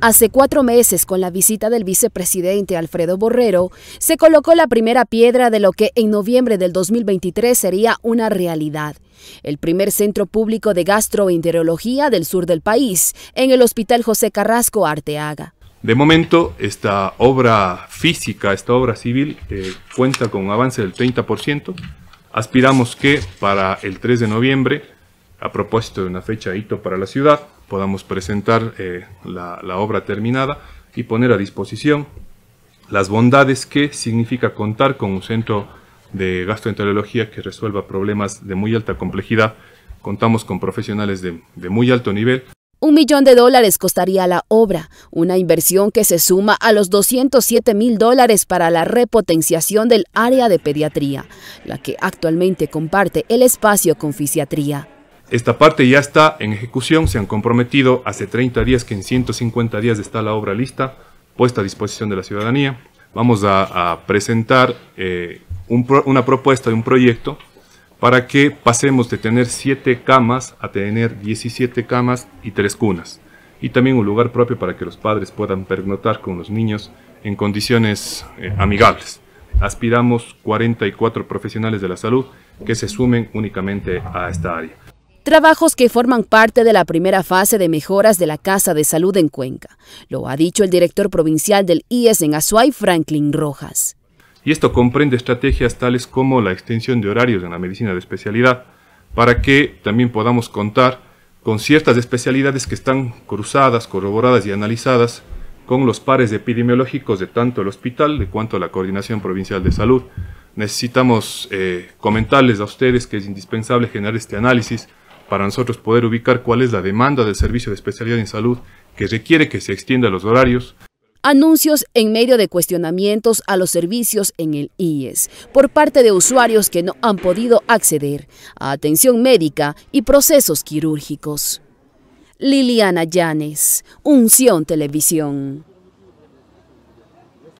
Hace cuatro meses, con la visita del vicepresidente Alfredo Borrero, se colocó la primera piedra de lo que en noviembre del 2023 sería una realidad, el primer centro público de gastroenterología del sur del país, en el Hospital José Carrasco Arteaga. De momento, esta obra física, esta obra civil, eh, cuenta con un avance del 30%. Aspiramos que para el 3 de noviembre a propósito de una fecha hito para la ciudad, podamos presentar eh, la, obra terminada y poner a disposición las bondades que significa contar con un centro de gastroenterología que resuelva problemas de muy alta complejidad. Contamos con profesionales de muy alto nivel. Un millón de dólares costaría la obra, una inversión que se suma a los 207 mil dólares para la repotenciación del área de pediatría, la que actualmente comparte el espacio con fisiatría. Esta parte ya está en ejecución, se han comprometido hace 30 días que en 150 días está la obra lista, puesta a disposición de la ciudadanía. Vamos a, presentar eh, una propuesta de un proyecto para que pasemos de tener 7 camas a tener 17 camas y 3 cunas. Y también un lugar propio para que los padres puedan pernotar con los niños en condiciones eh, amigables aspiramos 44 profesionales de la salud que se sumen únicamente a esta área. Trabajos que forman parte de la primera fase de mejoras de la Casa de Salud en Cuenca. Lo ha dicho el director provincial del IES en Azuay, Franklin Rojas. Y esto comprende estrategias tales como la extensión de horarios en la medicina de especialidad, para que también podamos contar con ciertas especialidades que están cruzadas, corroboradas y analizadas con los pares epidemiológicos de tanto el hospital de cuanto la Coordinación Provincial de Salud. Necesitamos eh, comentarles a ustedes que es indispensable generar este análisis para nosotros poder ubicar cuál es la demanda del servicio de especialidad en salud que requiere que se extienda los horarios. Anuncios en medio de cuestionamientos a los servicios en el IES por parte de usuarios que no han podido acceder a atención médica y procesos quirúrgicos. Liliana Llanes, Unción Televisión.